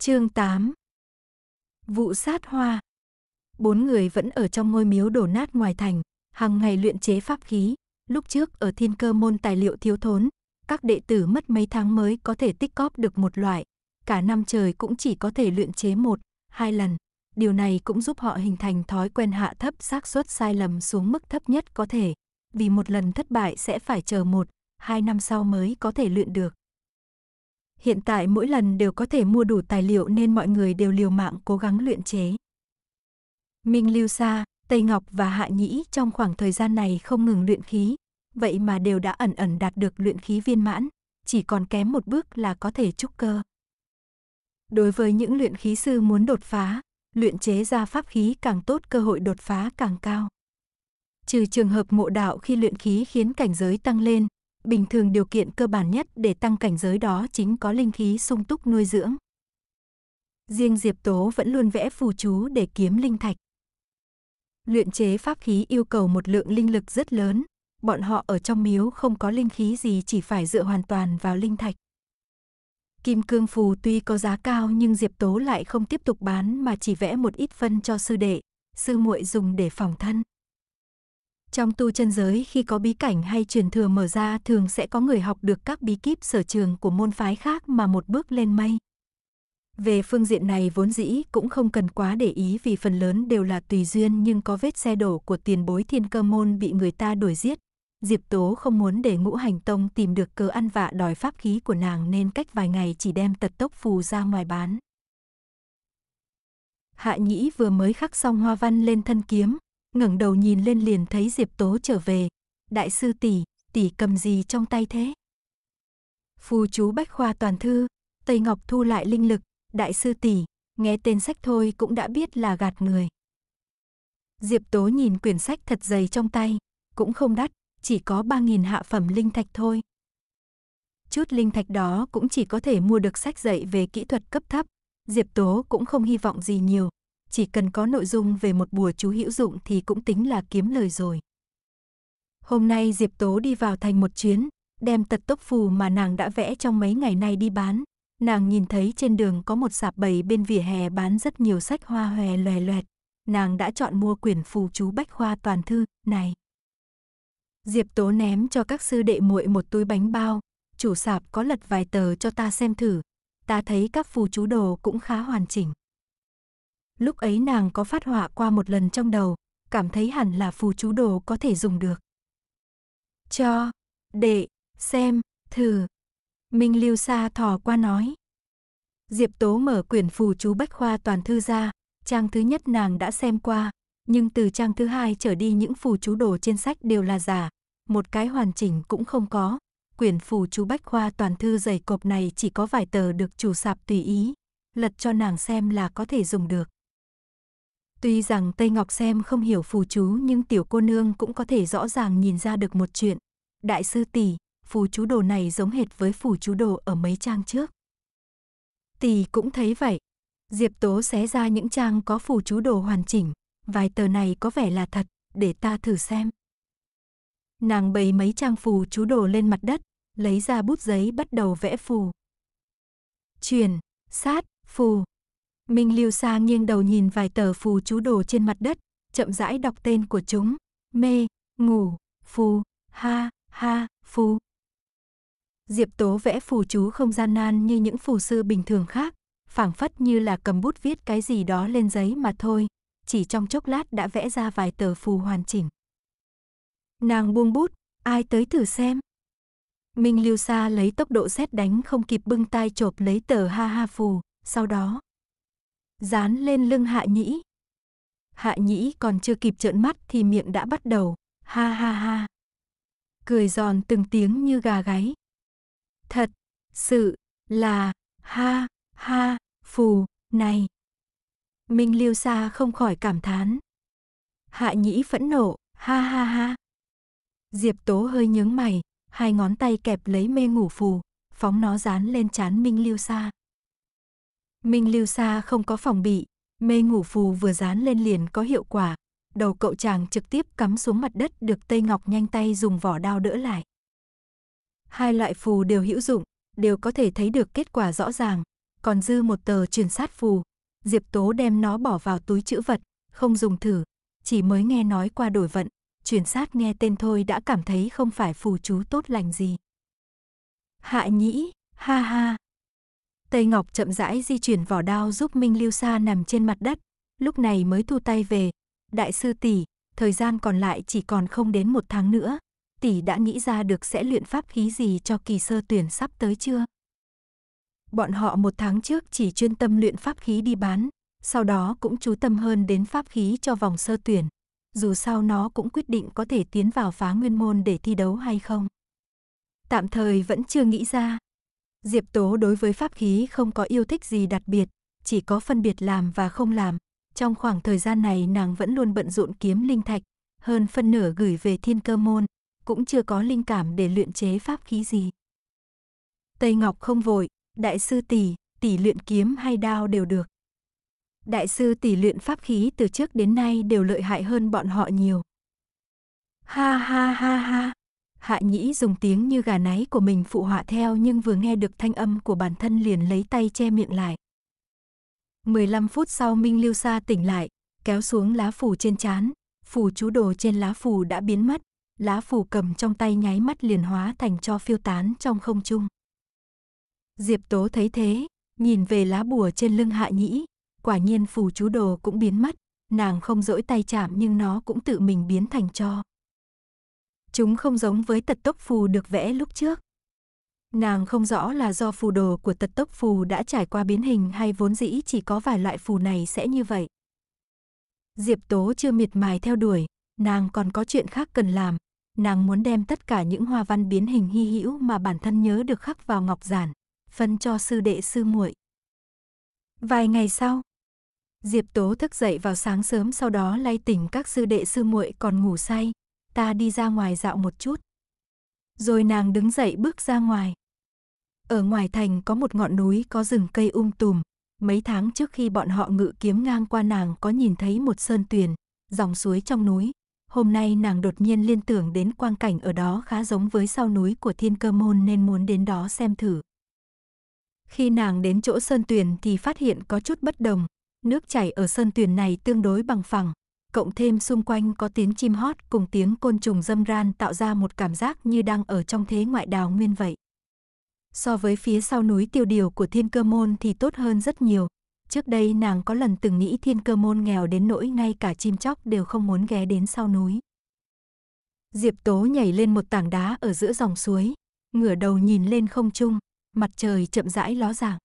Chương 8 Vụ sát hoa Bốn người vẫn ở trong ngôi miếu đổ nát ngoài thành, hàng ngày luyện chế pháp khí. Lúc trước ở thiên cơ môn tài liệu thiếu thốn, các đệ tử mất mấy tháng mới có thể tích cóp được một loại. Cả năm trời cũng chỉ có thể luyện chế một, hai lần. Điều này cũng giúp họ hình thành thói quen hạ thấp xác suất sai lầm xuống mức thấp nhất có thể. Vì một lần thất bại sẽ phải chờ một, hai năm sau mới có thể luyện được hiện tại mỗi lần đều có thể mua đủ tài liệu nên mọi người đều liều mạng cố gắng luyện chế. Minh Lưu Sa, Tây Ngọc và Hạ Nhĩ trong khoảng thời gian này không ngừng luyện khí, vậy mà đều đã ẩn ẩn đạt được luyện khí viên mãn, chỉ còn kém một bước là có thể trúc cơ. Đối với những luyện khí sư muốn đột phá, luyện chế ra pháp khí càng tốt cơ hội đột phá càng cao. Trừ trường hợp ngộ đạo khi luyện khí khiến cảnh giới tăng lên, Bình thường điều kiện cơ bản nhất để tăng cảnh giới đó chính có linh khí sung túc nuôi dưỡng. Riêng Diệp Tố vẫn luôn vẽ phù chú để kiếm linh thạch. Luyện chế pháp khí yêu cầu một lượng linh lực rất lớn, bọn họ ở trong miếu không có linh khí gì chỉ phải dựa hoàn toàn vào linh thạch. Kim cương phù tuy có giá cao nhưng Diệp Tố lại không tiếp tục bán mà chỉ vẽ một ít phân cho sư đệ, sư muội dùng để phòng thân. Trong tu chân giới khi có bí cảnh hay truyền thừa mở ra thường sẽ có người học được các bí kíp sở trường của môn phái khác mà một bước lên mây. Về phương diện này vốn dĩ cũng không cần quá để ý vì phần lớn đều là tùy duyên nhưng có vết xe đổ của tiền bối thiên cơ môn bị người ta đuổi giết. Diệp Tố không muốn để ngũ hành tông tìm được cơ ăn vạ đòi pháp khí của nàng nên cách vài ngày chỉ đem tật tốc phù ra ngoài bán. Hạ Nhĩ vừa mới khắc xong hoa văn lên thân kiếm, ngẩng đầu nhìn lên liền thấy Diệp Tố trở về. Đại sư tỷ, tỷ cầm gì trong tay thế? Phù chú bách khoa toàn thư, Tây Ngọc thu lại linh lực, đại sư tỷ, nghe tên sách thôi cũng đã biết là gạt người. Diệp Tố nhìn quyển sách thật dày trong tay, cũng không đắt, chỉ có 3.000 hạ phẩm linh thạch thôi. Chút linh thạch đó cũng chỉ có thể mua được sách dạy về kỹ thuật cấp thấp, Diệp Tố cũng không hy vọng gì nhiều, chỉ cần có nội dung về một bùa chú hữu dụng thì cũng tính là kiếm lời rồi. Hôm nay Diệp Tố đi vào thành một chuyến, đem tật tốc phù mà nàng đã vẽ trong mấy ngày nay đi bán. Nàng nhìn thấy trên đường có một sạp bầy bên vỉa hè bán rất nhiều sách hoa hòe lòe loẹt. Nàng đã chọn mua quyển phù chú bách khoa toàn thư này. Diệp Tố ném cho các sư đệ muội một túi bánh bao, chủ sạp có lật vài tờ cho ta xem thử. Ta thấy các phù chú đồ cũng khá hoàn chỉnh. Lúc ấy nàng có phát họa qua một lần trong đầu, cảm thấy hẳn là phù chú đồ có thể dùng được. Cho, đệ, xem, thử. Minh Lưu Sa thò qua nói. Diệp Tố mở quyển phù chú bách khoa toàn thư ra, trang thứ nhất nàng đã xem qua, nhưng từ trang thứ hai trở đi những phù chú đồ trên sách đều là giả, một cái hoàn chỉnh cũng không có. Quyển phù chú bách khoa toàn thư dày cộp này chỉ có vài tờ được chủ sạp tùy ý, lật cho nàng xem là có thể dùng được. Tuy rằng Tây Ngọc xem không hiểu phù chú nhưng tiểu cô nương cũng có thể rõ ràng nhìn ra được một chuyện. Đại sư tỷ, phù chú đồ này giống hệt với phù chú đồ ở mấy trang trước. Tỷ cũng thấy vậy. Diệp Tố xé ra những trang có phù chú đồ hoàn chỉnh, vài tờ này có vẻ là thật, để ta thử xem. Nàng bày mấy trang phù chú đồ lên mặt đất, lấy ra bút giấy bắt đầu vẽ phù. Truyền, sát, phù, Minh Lưu Sa nghiêng đầu nhìn vài tờ phù chú đồ trên mặt đất, chậm rãi đọc tên của chúng. Mê, ngủ, phù, ha, ha, phù. Diệp Tố vẽ phù chú không gian nan như những phù sư bình thường khác, phảng phất như là cầm bút viết cái gì đó lên giấy mà thôi, chỉ trong chốc lát đã vẽ ra vài tờ phù hoàn chỉnh. Nàng buông bút, ai tới thử xem. Minh Lưu Sa lấy tốc độ xét đánh không kịp bưng tay chộp lấy tờ ha ha phù, sau đó dán lên lưng hạ nhĩ. Hạ nhĩ còn chưa kịp trợn mắt thì miệng đã bắt đầu, ha ha ha. Cười giòn từng tiếng như gà gáy. Thật, sự, là, ha, ha, phù, này. Minh Liêu Sa không khỏi cảm thán. Hạ nhĩ phẫn nộ, ha ha ha. Diệp Tố hơi nhướng mày, hai ngón tay kẹp lấy mê ngủ phù, phóng nó dán lên trán Minh Liêu Sa. Minh Lưu Sa không có phòng bị, mê ngủ phù vừa dán lên liền có hiệu quả. Đầu cậu chàng trực tiếp cắm xuống mặt đất được Tây Ngọc nhanh tay dùng vỏ đao đỡ lại. Hai loại phù đều hữu dụng, đều có thể thấy được kết quả rõ ràng. Còn dư một tờ truyền sát phù, Diệp Tố đem nó bỏ vào túi chữ vật, không dùng thử. Chỉ mới nghe nói qua đổi vận, truyền sát nghe tên thôi đã cảm thấy không phải phù chú tốt lành gì. Hạ nhĩ, ha ha, Tây Ngọc chậm rãi di chuyển vỏ đao giúp Minh Lưu Sa nằm trên mặt đất, lúc này mới thu tay về. Đại sư tỷ, thời gian còn lại chỉ còn không đến một tháng nữa. Tỷ đã nghĩ ra được sẽ luyện pháp khí gì cho kỳ sơ tuyển sắp tới chưa? Bọn họ một tháng trước chỉ chuyên tâm luyện pháp khí đi bán, sau đó cũng chú tâm hơn đến pháp khí cho vòng sơ tuyển. Dù sao nó cũng quyết định có thể tiến vào phá nguyên môn để thi đấu hay không. Tạm thời vẫn chưa nghĩ ra, Diệp Tố đối với pháp khí không có yêu thích gì đặc biệt, chỉ có phân biệt làm và không làm. Trong khoảng thời gian này nàng vẫn luôn bận rộn kiếm linh thạch, hơn phân nửa gửi về thiên cơ môn, cũng chưa có linh cảm để luyện chế pháp khí gì. Tây Ngọc không vội, đại sư tỷ, tỷ luyện kiếm hay đao đều được. Đại sư tỷ luyện pháp khí từ trước đến nay đều lợi hại hơn bọn họ nhiều. Ha ha ha ha. Hạ nhĩ dùng tiếng như gà náy của mình phụ họa theo nhưng vừa nghe được thanh âm của bản thân liền lấy tay che miệng lại. 15 phút sau Minh Lưu Sa tỉnh lại, kéo xuống lá phủ trên chán, phù chú đồ trên lá phủ đã biến mất, lá phủ cầm trong tay nháy mắt liền hóa thành cho phiêu tán trong không trung. Diệp Tố thấy thế, nhìn về lá bùa trên lưng Hạ Nhĩ, quả nhiên phù chú đồ cũng biến mất, nàng không dỗi tay chạm nhưng nó cũng tự mình biến thành cho. Chúng không giống với tật tốc phù được vẽ lúc trước. Nàng không rõ là do phù đồ của tật tốc phù đã trải qua biến hình hay vốn dĩ chỉ có vài loại phù này sẽ như vậy. Diệp Tố chưa miệt mài theo đuổi, nàng còn có chuyện khác cần làm. Nàng muốn đem tất cả những hoa văn biến hình hy hữu mà bản thân nhớ được khắc vào ngọc giản, phân cho sư đệ sư muội. Vài ngày sau, Diệp Tố thức dậy vào sáng sớm sau đó lay tỉnh các sư đệ sư muội còn ngủ say, ta đi ra ngoài dạo một chút. Rồi nàng đứng dậy bước ra ngoài. Ở ngoài thành có một ngọn núi có rừng cây um tùm. Mấy tháng trước khi bọn họ ngự kiếm ngang qua nàng có nhìn thấy một sơn tuyền, dòng suối trong núi. Hôm nay nàng đột nhiên liên tưởng đến quang cảnh ở đó khá giống với sau núi của Thiên Cơ Môn nên muốn đến đó xem thử. Khi nàng đến chỗ sơn tuyền thì phát hiện có chút bất đồng. Nước chảy ở sơn tuyền này tương đối bằng phẳng, cộng thêm xung quanh có tiếng chim hót cùng tiếng côn trùng dâm ran tạo ra một cảm giác như đang ở trong thế ngoại đào nguyên vậy. So với phía sau núi tiêu điều của thiên cơ môn thì tốt hơn rất nhiều. Trước đây nàng có lần từng nghĩ thiên cơ môn nghèo đến nỗi ngay cả chim chóc đều không muốn ghé đến sau núi. Diệp Tố nhảy lên một tảng đá ở giữa dòng suối, ngửa đầu nhìn lên không trung, mặt trời chậm rãi ló dạng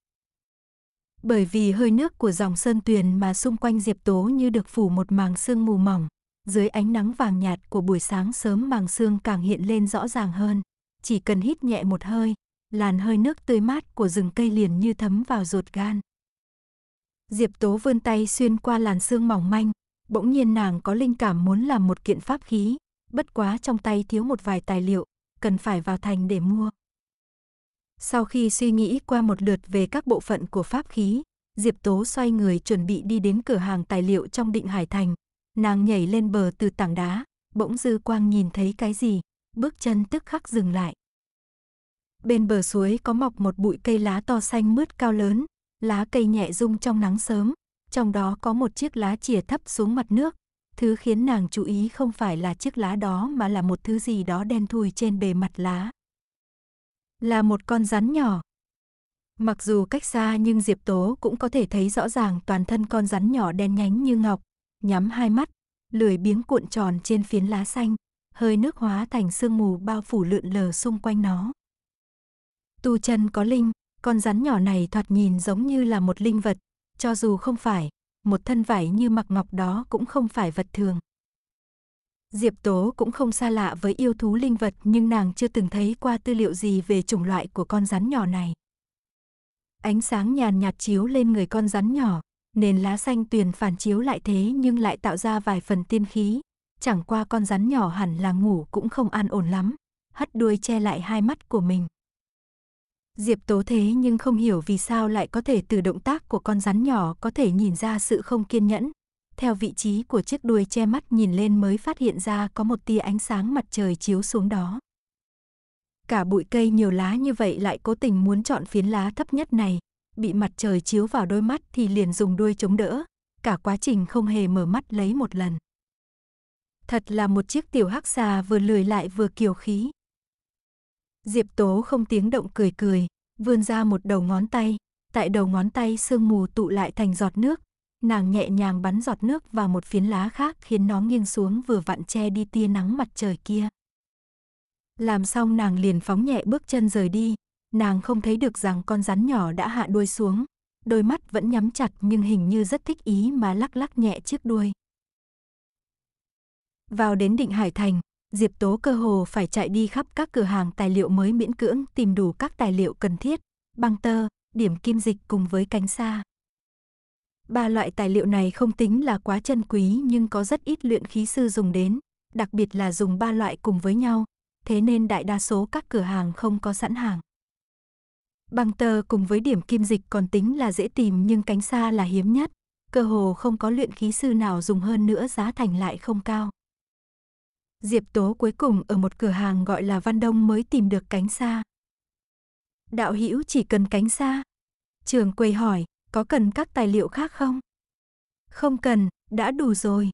bởi vì hơi nước của dòng sơn tuyền mà xung quanh Diệp Tố như được phủ một màng sương mù mỏng. Dưới ánh nắng vàng nhạt của buổi sáng sớm màng sương càng hiện lên rõ ràng hơn. Chỉ cần hít nhẹ một hơi, làn hơi nước tươi mát của rừng cây liền như thấm vào ruột gan. Diệp Tố vươn tay xuyên qua làn sương mỏng manh, bỗng nhiên nàng có linh cảm muốn làm một kiện pháp khí, bất quá trong tay thiếu một vài tài liệu, cần phải vào thành để mua. Sau khi suy nghĩ qua một lượt về các bộ phận của pháp khí, Diệp Tố xoay người chuẩn bị đi đến cửa hàng tài liệu trong định Hải Thành. Nàng nhảy lên bờ từ tảng đá, bỗng dư quang nhìn thấy cái gì, bước chân tức khắc dừng lại. Bên bờ suối có mọc một bụi cây lá to xanh mướt cao lớn, lá cây nhẹ rung trong nắng sớm, trong đó có một chiếc lá chìa thấp xuống mặt nước. Thứ khiến nàng chú ý không phải là chiếc lá đó mà là một thứ gì đó đen thui trên bề mặt lá, là một con rắn nhỏ. Mặc dù cách xa nhưng Diệp Tố cũng có thể thấy rõ ràng toàn thân con rắn nhỏ đen nhánh như ngọc, nhắm hai mắt, lười biếng cuộn tròn trên phiến lá xanh, hơi nước hóa thành sương mù bao phủ lượn lờ xung quanh nó. Tu chân có linh, con rắn nhỏ này thoạt nhìn giống như là một linh vật, cho dù không phải, một thân vải như mặc ngọc đó cũng không phải vật thường. Diệp Tố cũng không xa lạ với yêu thú linh vật nhưng nàng chưa từng thấy qua tư liệu gì về chủng loại của con rắn nhỏ này. Ánh sáng nhàn nhạt chiếu lên người con rắn nhỏ, nền lá xanh tuyền phản chiếu lại thế nhưng lại tạo ra vài phần tiên khí. Chẳng qua con rắn nhỏ hẳn là ngủ cũng không an ổn lắm, hất đuôi che lại hai mắt của mình. Diệp Tố thế nhưng không hiểu vì sao lại có thể từ động tác của con rắn nhỏ có thể nhìn ra sự không kiên nhẫn, theo vị trí của chiếc đuôi che mắt nhìn lên mới phát hiện ra có một tia ánh sáng mặt trời chiếu xuống đó. Cả bụi cây nhiều lá như vậy lại cố tình muốn chọn phiến lá thấp nhất này, bị mặt trời chiếu vào đôi mắt thì liền dùng đuôi chống đỡ, cả quá trình không hề mở mắt lấy một lần. Thật là một chiếc tiểu hắc xà vừa lười lại vừa kiều khí. Diệp Tố không tiếng động cười cười, vươn ra một đầu ngón tay, tại đầu ngón tay sương mù tụ lại thành giọt nước nàng nhẹ nhàng bắn giọt nước vào một phiến lá khác khiến nó nghiêng xuống vừa vặn che đi tia nắng mặt trời kia. Làm xong nàng liền phóng nhẹ bước chân rời đi, nàng không thấy được rằng con rắn nhỏ đã hạ đuôi xuống, đôi mắt vẫn nhắm chặt nhưng hình như rất thích ý mà lắc lắc nhẹ chiếc đuôi. Vào đến định Hải Thành, Diệp Tố cơ hồ phải chạy đi khắp các cửa hàng tài liệu mới miễn cưỡng tìm đủ các tài liệu cần thiết, băng tơ, điểm kim dịch cùng với cánh sa. Ba loại tài liệu này không tính là quá chân quý nhưng có rất ít luyện khí sư dùng đến, đặc biệt là dùng ba loại cùng với nhau, thế nên đại đa số các cửa hàng không có sẵn hàng. băng tơ cùng với điểm kim dịch còn tính là dễ tìm nhưng cánh xa là hiếm nhất, cơ hồ không có luyện khí sư nào dùng hơn nữa giá thành lại không cao. Diệp Tố cuối cùng ở một cửa hàng gọi là Văn Đông mới tìm được cánh xa. Đạo Hữu chỉ cần cánh xa. Trường quầy hỏi, có cần các tài liệu khác không? Không cần, đã đủ rồi.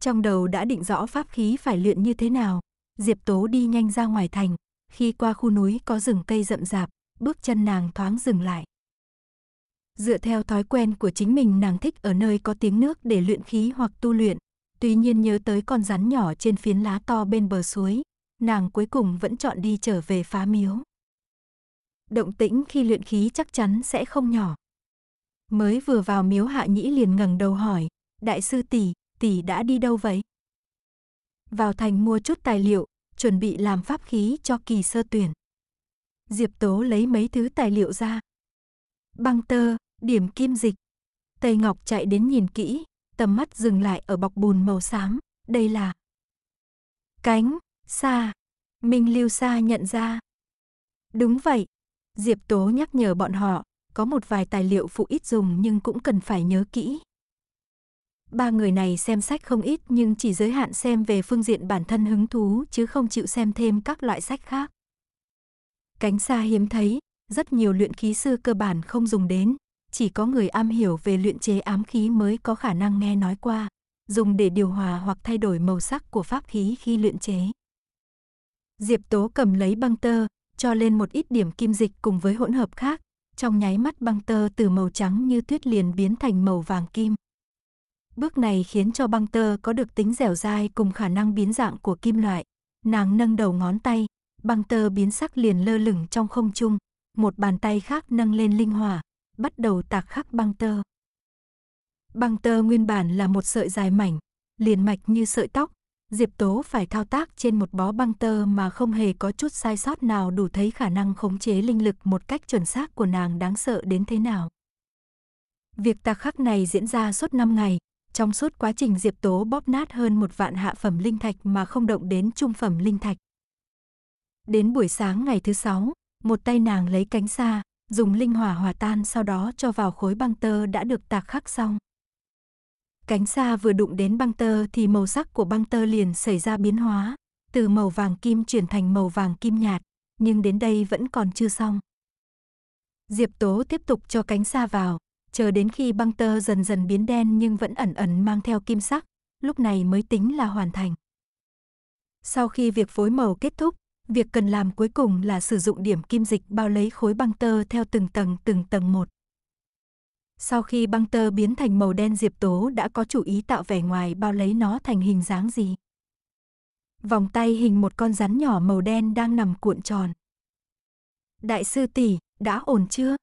Trong đầu đã định rõ pháp khí phải luyện như thế nào, Diệp Tố đi nhanh ra ngoài thành, khi qua khu núi có rừng cây rậm rạp, bước chân nàng thoáng dừng lại. Dựa theo thói quen của chính mình nàng thích ở nơi có tiếng nước để luyện khí hoặc tu luyện, tuy nhiên nhớ tới con rắn nhỏ trên phiến lá to bên bờ suối, nàng cuối cùng vẫn chọn đi trở về phá miếu. Động tĩnh khi luyện khí chắc chắn sẽ không nhỏ, Mới vừa vào miếu hạ nhĩ liền ngẩng đầu hỏi, đại sư tỷ, tỷ đã đi đâu vậy? Vào thành mua chút tài liệu, chuẩn bị làm pháp khí cho kỳ sơ tuyển. Diệp Tố lấy mấy thứ tài liệu ra. Băng tơ, điểm kim dịch. Tây Ngọc chạy đến nhìn kỹ, tầm mắt dừng lại ở bọc bùn màu xám, đây là cánh, xa. Minh Lưu Sa nhận ra. Đúng vậy, Diệp Tố nhắc nhở bọn họ, có một vài tài liệu phụ ít dùng nhưng cũng cần phải nhớ kỹ. Ba người này xem sách không ít nhưng chỉ giới hạn xem về phương diện bản thân hứng thú chứ không chịu xem thêm các loại sách khác. Cánh xa hiếm thấy, rất nhiều luyện khí sư cơ bản không dùng đến, chỉ có người am hiểu về luyện chế ám khí mới có khả năng nghe nói qua, dùng để điều hòa hoặc thay đổi màu sắc của pháp khí khi luyện chế. Diệp Tố cầm lấy băng tơ, cho lên một ít điểm kim dịch cùng với hỗn hợp khác, trong nháy mắt băng tơ từ màu trắng như tuyết liền biến thành màu vàng kim. Bước này khiến cho băng tơ có được tính dẻo dai cùng khả năng biến dạng của kim loại. Nàng nâng đầu ngón tay, băng tơ biến sắc liền lơ lửng trong không trung, một bàn tay khác nâng lên linh hỏa, bắt đầu tạc khắc băng tơ. Băng tơ nguyên bản là một sợi dài mảnh, liền mạch như sợi tóc, Diệp Tố phải thao tác trên một bó băng tơ mà không hề có chút sai sót nào đủ thấy khả năng khống chế linh lực một cách chuẩn xác của nàng đáng sợ đến thế nào. Việc tạc khắc này diễn ra suốt 5 ngày, trong suốt quá trình Diệp Tố bóp nát hơn một vạn hạ phẩm linh thạch mà không động đến trung phẩm linh thạch. Đến buổi sáng ngày thứ sáu, một tay nàng lấy cánh xa, dùng linh hỏa hòa tan sau đó cho vào khối băng tơ đã được tạc khắc xong. Cánh xa vừa đụng đến băng tơ thì màu sắc của băng tơ liền xảy ra biến hóa, từ màu vàng kim chuyển thành màu vàng kim nhạt, nhưng đến đây vẫn còn chưa xong. Diệp Tố tiếp tục cho cánh xa vào, chờ đến khi băng tơ dần dần biến đen nhưng vẫn ẩn ẩn mang theo kim sắc, lúc này mới tính là hoàn thành. Sau khi việc phối màu kết thúc, việc cần làm cuối cùng là sử dụng điểm kim dịch bao lấy khối băng tơ theo từng tầng từng tầng một. Sau khi băng tơ biến thành màu đen Diệp Tố đã có chủ ý tạo vẻ ngoài bao lấy nó thành hình dáng gì. Vòng tay hình một con rắn nhỏ màu đen đang nằm cuộn tròn. Đại sư tỷ, đã ổn chưa?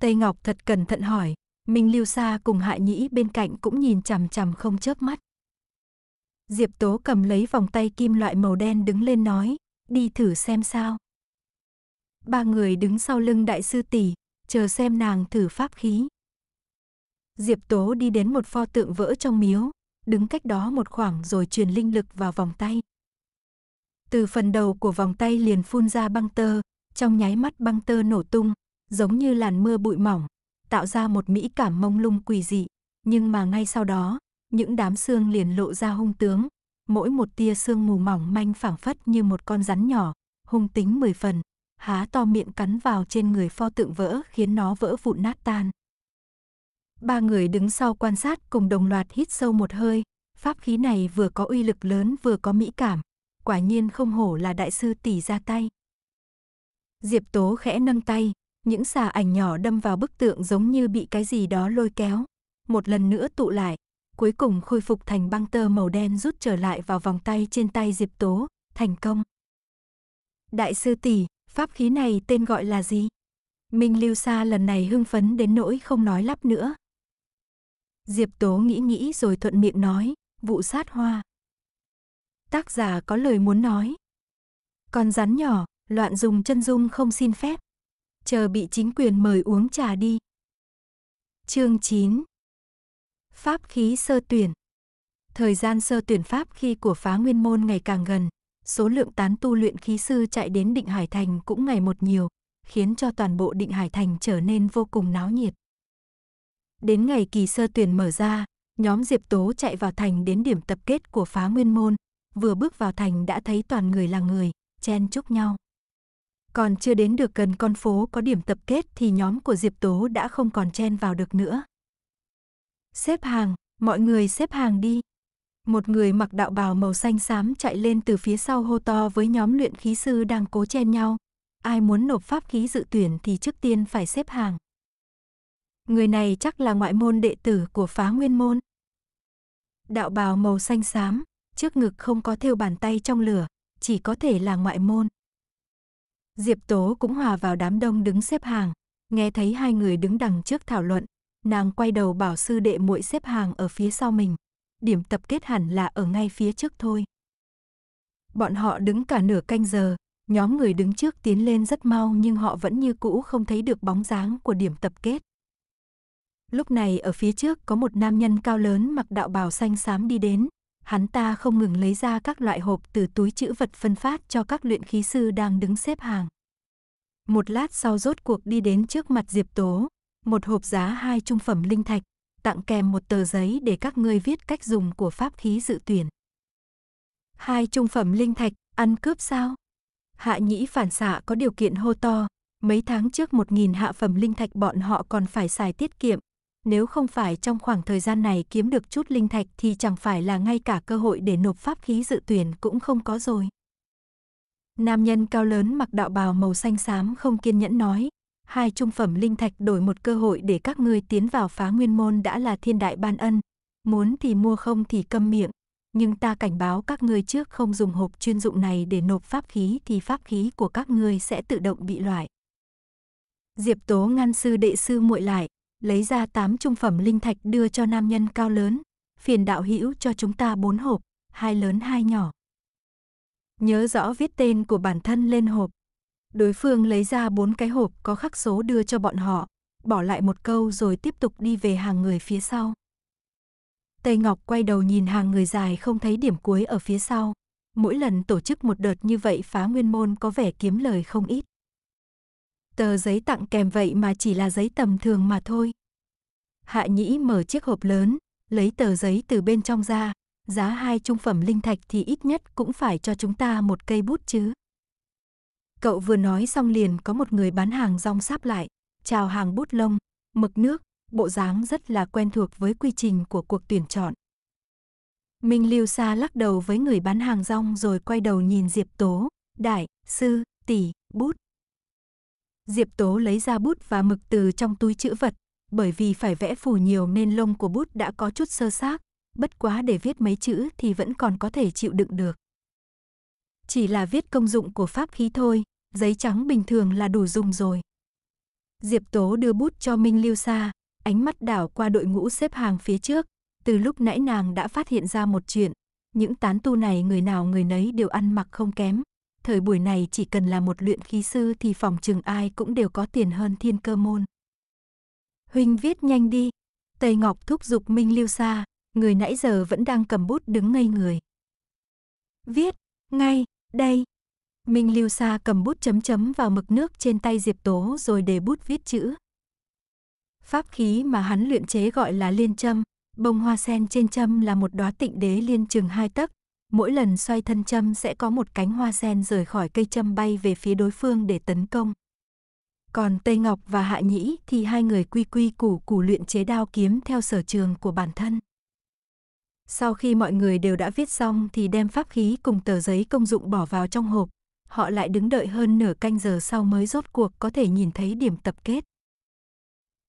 Tây Ngọc thật cẩn thận hỏi, Minh Lưu Sa cùng Hạ Nhĩ bên cạnh cũng nhìn chằm chằm không chớp mắt. Diệp Tố cầm lấy vòng tay kim loại màu đen đứng lên nói, đi thử xem sao. Ba người đứng sau lưng đại sư tỷ, chờ xem nàng thử pháp khí. Diệp Tố đi đến một pho tượng vỡ trong miếu, đứng cách đó một khoảng rồi truyền linh lực vào vòng tay. Từ phần đầu của vòng tay liền phun ra băng tơ, trong nháy mắt băng tơ nổ tung, giống như làn mưa bụi mỏng, tạo ra một mỹ cảm mông lung quỷ dị, nhưng mà ngay sau đó, những đám xương liền lộ ra hung tướng, mỗi một tia xương mù mỏng manh phảng phất như một con rắn nhỏ, hung tính mười phần, há to miệng cắn vào trên người pho tượng vỡ khiến nó vỡ vụn nát tan. Ba người đứng sau quan sát cùng đồng loạt hít sâu một hơi, pháp khí này vừa có uy lực lớn vừa có mỹ cảm, quả nhiên không hổ là đại sư tỷ ra tay. Diệp Tố khẽ nâng tay, những xà ảnh nhỏ đâm vào bức tượng giống như bị cái gì đó lôi kéo, một lần nữa tụ lại, cuối cùng khôi phục thành băng tơ màu đen rút trở lại vào vòng tay trên tay Diệp Tố, thành công. Đại sư tỷ, pháp khí này tên gọi là gì? Minh Lưu Sa lần này hưng phấn đến nỗi không nói lắp nữa, Diệp Tố nghĩ nghĩ rồi thuận miệng nói, vụ sát hoa. Tác giả có lời muốn nói. Con rắn nhỏ, loạn dùng chân dung không xin phép. Chờ bị chính quyền mời uống trà đi. Chương 9 Pháp khí sơ tuyển Thời gian sơ tuyển pháp khi của phá nguyên môn ngày càng gần, số lượng tán tu luyện khí sư chạy đến Định Hải Thành cũng ngày một nhiều, khiến cho toàn bộ Định Hải Thành trở nên vô cùng náo nhiệt. Đến ngày kỳ sơ tuyển mở ra, nhóm Diệp Tố chạy vào thành đến điểm tập kết của phá nguyên môn, vừa bước vào thành đã thấy toàn người là người, chen chúc nhau. Còn chưa đến được gần con phố có điểm tập kết thì nhóm của Diệp Tố đã không còn chen vào được nữa. Xếp hàng, mọi người xếp hàng đi. Một người mặc đạo bào màu xanh xám chạy lên từ phía sau hô to với nhóm luyện khí sư đang cố chen nhau. Ai muốn nộp pháp khí dự tuyển thì trước tiên phải xếp hàng. Người này chắc là ngoại môn đệ tử của phá nguyên môn. Đạo bào màu xanh xám, trước ngực không có thêu bàn tay trong lửa, chỉ có thể là ngoại môn. Diệp Tố cũng hòa vào đám đông đứng xếp hàng, nghe thấy hai người đứng đằng trước thảo luận, nàng quay đầu bảo sư đệ muội xếp hàng ở phía sau mình, điểm tập kết hẳn là ở ngay phía trước thôi. Bọn họ đứng cả nửa canh giờ, nhóm người đứng trước tiến lên rất mau nhưng họ vẫn như cũ không thấy được bóng dáng của điểm tập kết. Lúc này ở phía trước có một nam nhân cao lớn mặc đạo bào xanh xám đi đến, hắn ta không ngừng lấy ra các loại hộp từ túi chữ vật phân phát cho các luyện khí sư đang đứng xếp hàng. Một lát sau rốt cuộc đi đến trước mặt Diệp Tố, một hộp giá hai trung phẩm linh thạch, tặng kèm một tờ giấy để các ngươi viết cách dùng của pháp khí dự tuyển. Hai trung phẩm linh thạch, ăn cướp sao? Hạ nhĩ phản xạ có điều kiện hô to, mấy tháng trước một nghìn hạ phẩm linh thạch bọn họ còn phải xài tiết kiệm, nếu không phải trong khoảng thời gian này kiếm được chút linh thạch thì chẳng phải là ngay cả cơ hội để nộp pháp khí dự tuyển cũng không có rồi. Nam nhân cao lớn mặc đạo bào màu xanh xám không kiên nhẫn nói, hai trung phẩm linh thạch đổi một cơ hội để các ngươi tiến vào phá nguyên môn đã là thiên đại ban ân, muốn thì mua không thì câm miệng, nhưng ta cảnh báo các ngươi trước không dùng hộp chuyên dụng này để nộp pháp khí thì pháp khí của các ngươi sẽ tự động bị loại. Diệp Tố ngăn sư đệ sư muội lại, lấy ra tám trung phẩm linh thạch đưa cho nam nhân cao lớn, phiền đạo hữu cho chúng ta bốn hộp, hai lớn hai nhỏ. Nhớ rõ viết tên của bản thân lên hộp. Đối phương lấy ra bốn cái hộp có khắc số đưa cho bọn họ, bỏ lại một câu rồi tiếp tục đi về hàng người phía sau. Tây Ngọc quay đầu nhìn hàng người dài không thấy điểm cuối ở phía sau. Mỗi lần tổ chức một đợt như vậy phá nguyên môn có vẻ kiếm lời không ít. Tờ giấy tặng kèm vậy mà chỉ là giấy tầm thường mà thôi. Hạ Nhĩ mở chiếc hộp lớn, lấy tờ giấy từ bên trong ra, giá hai trung phẩm linh thạch thì ít nhất cũng phải cho chúng ta một cây bút chứ. Cậu vừa nói xong liền có một người bán hàng rong sáp lại, chào hàng bút lông, mực nước, bộ dáng rất là quen thuộc với quy trình của cuộc tuyển chọn. Minh Lưu Sa lắc đầu với người bán hàng rong rồi quay đầu nhìn Diệp Tố, đại, sư, tỷ, bút, Diệp Tố lấy ra bút và mực từ trong túi chữ vật, bởi vì phải vẽ phù nhiều nên lông của bút đã có chút sơ xác, bất quá để viết mấy chữ thì vẫn còn có thể chịu đựng được. Chỉ là viết công dụng của pháp khí thôi, giấy trắng bình thường là đủ dùng rồi. Diệp Tố đưa bút cho Minh Lưu Sa, ánh mắt đảo qua đội ngũ xếp hàng phía trước, từ lúc nãy nàng đã phát hiện ra một chuyện, những tán tu này người nào người nấy đều ăn mặc không kém, thời buổi này chỉ cần là một luyện khí sư thì phòng trường ai cũng đều có tiền hơn thiên cơ môn. Huynh viết nhanh đi. Tây Ngọc thúc giục Minh Lưu Sa, người nãy giờ vẫn đang cầm bút đứng ngây người. Viết, ngay, đây. Minh Lưu Sa cầm bút chấm chấm vào mực nước trên tay Diệp Tố rồi để bút viết chữ. Pháp khí mà hắn luyện chế gọi là liên châm, bông hoa sen trên châm là một đóa tịnh đế liên chừng hai tấc, mỗi lần xoay thân châm sẽ có một cánh hoa sen rời khỏi cây châm bay về phía đối phương để tấn công. Còn Tây Ngọc và Hạ Nhĩ thì hai người quy quy củ củ luyện chế đao kiếm theo sở trường của bản thân. Sau khi mọi người đều đã viết xong thì đem pháp khí cùng tờ giấy công dụng bỏ vào trong hộp, họ lại đứng đợi hơn nửa canh giờ sau mới rốt cuộc có thể nhìn thấy điểm tập kết.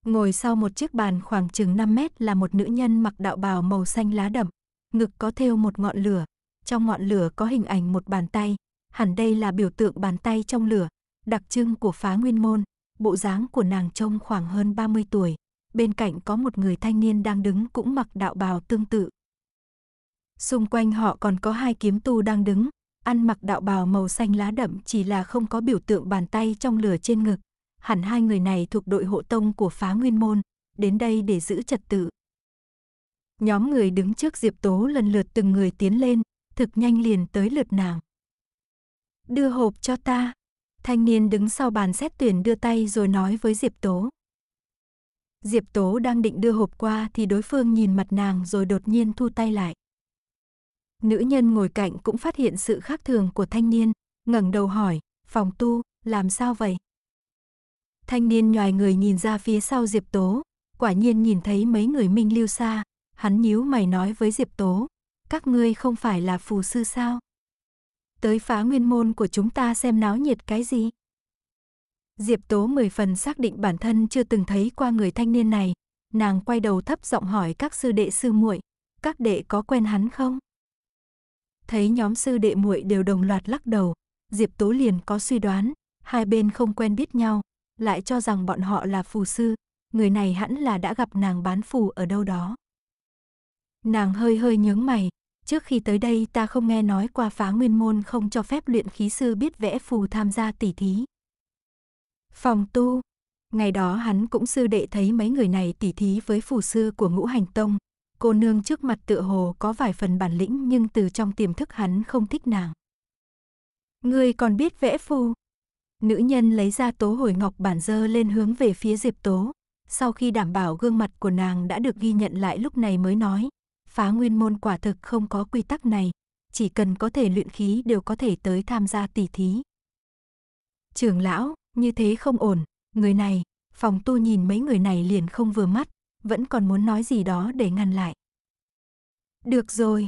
Ngồi sau một chiếc bàn khoảng chừng 5 mét là một nữ nhân mặc đạo bào màu xanh lá đậm, ngực có thêu một ngọn lửa, trong ngọn lửa có hình ảnh một bàn tay, hẳn đây là biểu tượng bàn tay trong lửa, đặc trưng của phá nguyên môn, bộ dáng của nàng trông khoảng hơn 30 tuổi, bên cạnh có một người thanh niên đang đứng cũng mặc đạo bào tương tự. Xung quanh họ còn có hai kiếm tu đang đứng, ăn mặc đạo bào màu xanh lá đậm chỉ là không có biểu tượng bàn tay trong lửa trên ngực. Hẳn hai người này thuộc đội hộ tông của phá nguyên môn, đến đây để giữ trật tự. Nhóm người đứng trước Diệp Tố lần lượt từng người tiến lên, thực nhanh liền tới lượt nàng. Đưa hộp cho ta. Thanh niên đứng sau bàn xét tuyển đưa tay rồi nói với Diệp Tố. Diệp Tố đang định đưa hộp qua thì đối phương nhìn mặt nàng rồi đột nhiên thu tay lại. Nữ nhân ngồi cạnh cũng phát hiện sự khác thường của thanh niên, ngẩng đầu hỏi, phòng tu, làm sao vậy? Thanh niên nhòi người nhìn ra phía sau Diệp Tố, quả nhiên nhìn thấy mấy người Minh Lưu xa, hắn nhíu mày nói với Diệp Tố, các ngươi không phải là phù sư sao? Tới phá nguyên môn của chúng ta xem náo nhiệt cái gì? Diệp Tố mười phần xác định bản thân chưa từng thấy qua người thanh niên này, nàng quay đầu thấp giọng hỏi các sư đệ sư muội, các đệ có quen hắn không? Thấy nhóm sư đệ muội đều đồng loạt lắc đầu, Diệp Tố liền có suy đoán, hai bên không quen biết nhau, lại cho rằng bọn họ là phù sư, người này hẳn là đã gặp nàng bán phù ở đâu đó. Nàng hơi hơi nhướng mày, Trước khi tới đây ta không nghe nói qua phá nguyên môn không cho phép luyện khí sư biết vẽ phù tham gia tỉ thí. Phòng tu Ngày đó hắn cũng sư đệ thấy mấy người này tỉ thí với phù sư của ngũ hành tông. Cô nương trước mặt tựa hồ có vài phần bản lĩnh nhưng từ trong tiềm thức hắn không thích nàng. người còn biết vẽ phù. Nữ nhân lấy ra tố hồi ngọc bản dơ lên hướng về phía Diệp Tố. Sau khi đảm bảo gương mặt của nàng đã được ghi nhận lại lúc này mới nói, phá nguyên môn quả thực không có quy tắc này, chỉ cần có thể luyện khí đều có thể tới tham gia tỷ thí. Trưởng lão, như thế không ổn, người này, phòng tu nhìn mấy người này liền không vừa mắt, vẫn còn muốn nói gì đó để ngăn lại. Được rồi,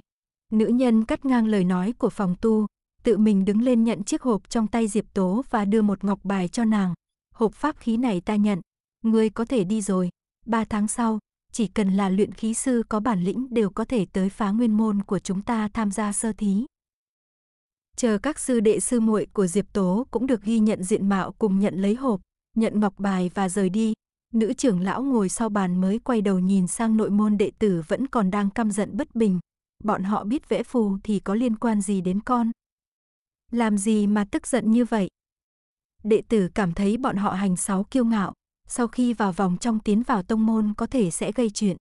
nữ nhân cắt ngang lời nói của phòng tu, tự mình đứng lên nhận chiếc hộp trong tay Diệp Tố và đưa một ngọc bài cho nàng. Hộp pháp khí này ta nhận, ngươi có thể đi rồi. Ba tháng sau, chỉ cần là luyện khí sư có bản lĩnh đều có thể tới phá nguyên môn của chúng ta tham gia sơ thí. Chờ các sư đệ sư muội của Diệp Tố cũng được ghi nhận diện mạo cùng nhận lấy hộp, nhận ngọc bài và rời đi. Nữ trưởng lão ngồi sau bàn mới quay đầu nhìn sang nội môn đệ tử vẫn còn đang căm giận bất bình. Bọn họ biết vẽ phù thì có liên quan gì đến con? Làm gì mà tức giận như vậy? Đệ tử cảm thấy bọn họ hành sáu kiêu ngạo, sau khi vào vòng trong tiến vào tông môn có thể sẽ gây chuyện.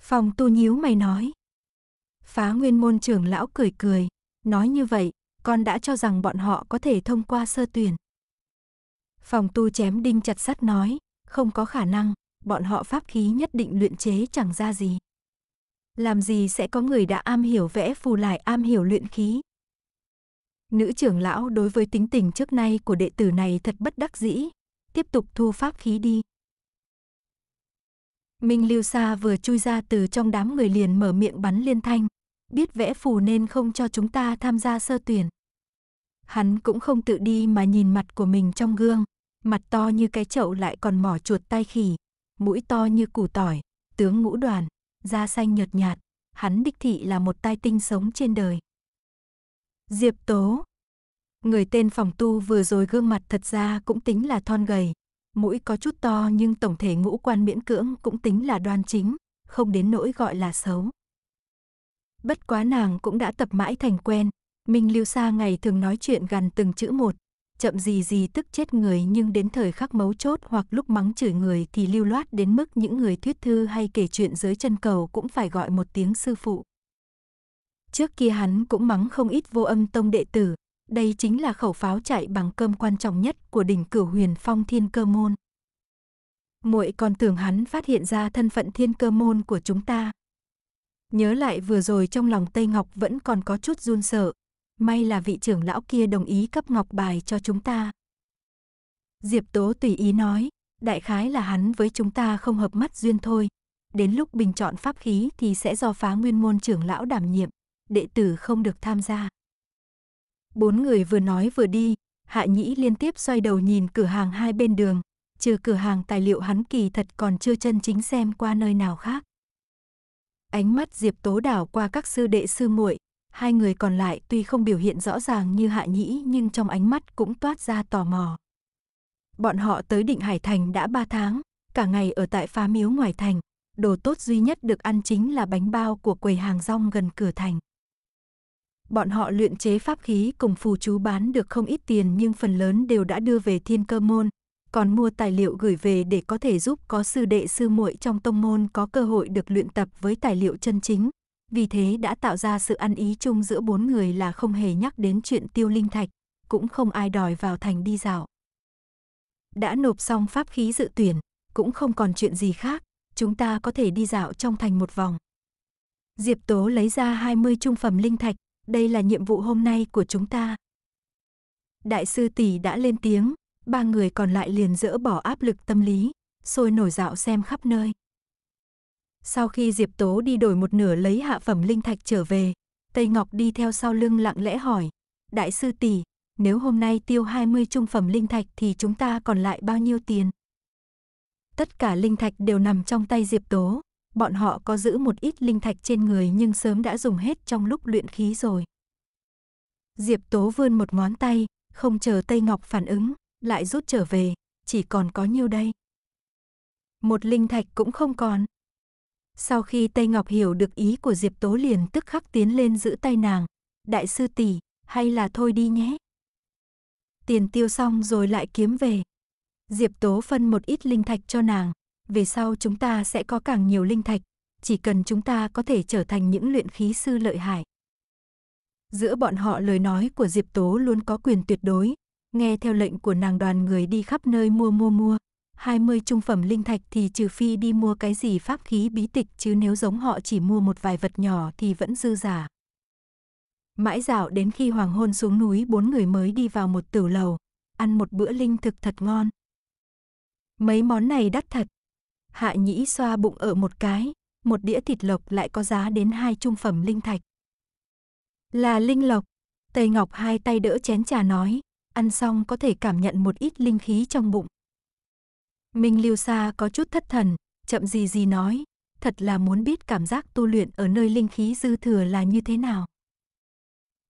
Phòng tu nhíu mày nói. Phá nguyên môn trưởng lão cười cười, nói như vậy, con đã cho rằng bọn họ có thể thông qua sơ tuyển. Phòng tu chém đinh chặt sắt nói, không có khả năng, bọn họ pháp khí nhất định luyện chế chẳng ra gì. Làm gì sẽ có người đã am hiểu vẽ phù lại am hiểu luyện khí. Nữ trưởng lão đối với tính tình trước nay của đệ tử này thật bất đắc dĩ, tiếp tục thu pháp khí đi. Minh Lưu Sa vừa chui ra từ trong đám người liền mở miệng bắn liên thanh. Biết vẽ phù nên không cho chúng ta tham gia sơ tuyển. Hắn cũng không tự đi mà nhìn mặt của mình trong gương. Mặt to như cái chậu lại còn mỏ chuột tay khỉ. Mũi to như củ tỏi, tướng ngũ đoàn, da xanh nhợt nhạt. Hắn đích thị là một tai tinh sống trên đời. Diệp Tố, Người tên phòng tu vừa rồi gương mặt thật ra cũng tính là thon gầy, mũi có chút to nhưng tổng thể ngũ quan miễn cưỡng cũng tính là đoan chính, không đến nỗi gọi là xấu. Bất quá nàng cũng đã tập mãi thành quen, Minh Lưu Sa ngày thường nói chuyện gần từng chữ một, chậm gì gì tức chết người nhưng đến thời khắc mấu chốt hoặc lúc mắng chửi người thì lưu loát đến mức những người thuyết thư hay kể chuyện dưới chân cầu cũng phải gọi một tiếng sư phụ. Trước kia hắn cũng mắng không ít vô âm tông đệ tử, đây chính là khẩu pháo chạy bằng cơm quan trọng nhất của đỉnh cửu huyền phong thiên cơ môn. Muội còn tưởng hắn phát hiện ra thân phận thiên cơ môn của chúng ta. Nhớ lại vừa rồi trong lòng Tây Ngọc vẫn còn có chút run sợ. May là vị trưởng lão kia đồng ý cấp ngọc bài cho chúng ta. Diệp Tố tùy ý nói, đại khái là hắn với chúng ta không hợp mắt duyên thôi. Đến lúc bình chọn pháp khí thì sẽ do phá nguyên môn trưởng lão đảm nhiệm, đệ tử không được tham gia. Bốn người vừa nói vừa đi, Hạ Nhĩ liên tiếp xoay đầu nhìn cửa hàng hai bên đường, trừ cửa hàng tài liệu hắn kỳ thật còn chưa chân chính xem qua nơi nào khác. Ánh mắt Diệp Tố đảo qua các sư đệ sư muội, hai người còn lại tuy không biểu hiện rõ ràng như Hạ Nhĩ nhưng trong ánh mắt cũng toát ra tò mò. Bọn họ tới Định Hải Thành đã ba tháng, cả ngày ở tại phá miếu ngoài thành, đồ tốt duy nhất được ăn chính là bánh bao của quầy hàng rong gần cửa thành bọn họ luyện chế pháp khí cùng phù chú bán được không ít tiền nhưng phần lớn đều đã đưa về thiên cơ môn, còn mua tài liệu gửi về để có thể giúp có sư đệ sư muội trong tông môn có cơ hội được luyện tập với tài liệu chân chính. Vì thế đã tạo ra sự ăn ý chung giữa bốn người là không hề nhắc đến chuyện tiêu linh thạch, cũng không ai đòi vào thành đi dạo. Đã nộp xong pháp khí dự tuyển, cũng không còn chuyện gì khác, chúng ta có thể đi dạo trong thành một vòng. Diệp Tố lấy ra 20 trung phẩm linh thạch, đây là nhiệm vụ hôm nay của chúng ta. Đại sư tỷ đã lên tiếng, ba người còn lại liền dỡ bỏ áp lực tâm lý, sôi nổi dạo xem khắp nơi. Sau khi Diệp Tố đi đổi một nửa lấy hạ phẩm linh thạch trở về, Tây Ngọc đi theo sau lưng lặng lẽ hỏi, Đại sư tỷ, nếu hôm nay tiêu 20 trung phẩm linh thạch thì chúng ta còn lại bao nhiêu tiền? Tất cả linh thạch đều nằm trong tay Diệp Tố, bọn họ có giữ một ít linh thạch trên người nhưng sớm đã dùng hết trong lúc luyện khí rồi. Diệp Tố vươn một ngón tay, không chờ Tây Ngọc phản ứng, lại rút trở về, chỉ còn có nhiêu đây. Một linh thạch cũng không còn. Sau khi Tây Ngọc hiểu được ý của Diệp Tố liền tức khắc tiến lên giữ tay nàng, đại sư tỷ, hay là thôi đi nhé. Tiền tiêu xong rồi lại kiếm về. Diệp Tố phân một ít linh thạch cho nàng, về sau chúng ta sẽ có càng nhiều linh thạch, chỉ cần chúng ta có thể trở thành những luyện khí sư lợi hại. Giữa bọn họ lời nói của Diệp Tố luôn có quyền tuyệt đối, nghe theo lệnh của nàng đoàn người đi khắp nơi mua mua mua, 20 trung phẩm linh thạch thì trừ phi đi mua cái gì pháp khí bí tịch chứ nếu giống họ chỉ mua một vài vật nhỏ thì vẫn dư giả. Mãi dạo đến khi hoàng hôn xuống núi bốn người mới đi vào một tử lầu, ăn một bữa linh thực thật ngon. Mấy món này đắt thật, Hạ nhĩ xoa bụng ở một cái, một đĩa thịt lộc lại có giá đến hai trung phẩm linh thạch. Là linh lộc, Tây Ngọc hai tay đỡ chén trà nói, ăn xong có thể cảm nhận một ít linh khí trong bụng. Minh Lưu Sa có chút thất thần, chậm gì gì nói, thật là muốn biết cảm giác tu luyện ở nơi linh khí dư thừa là như thế nào.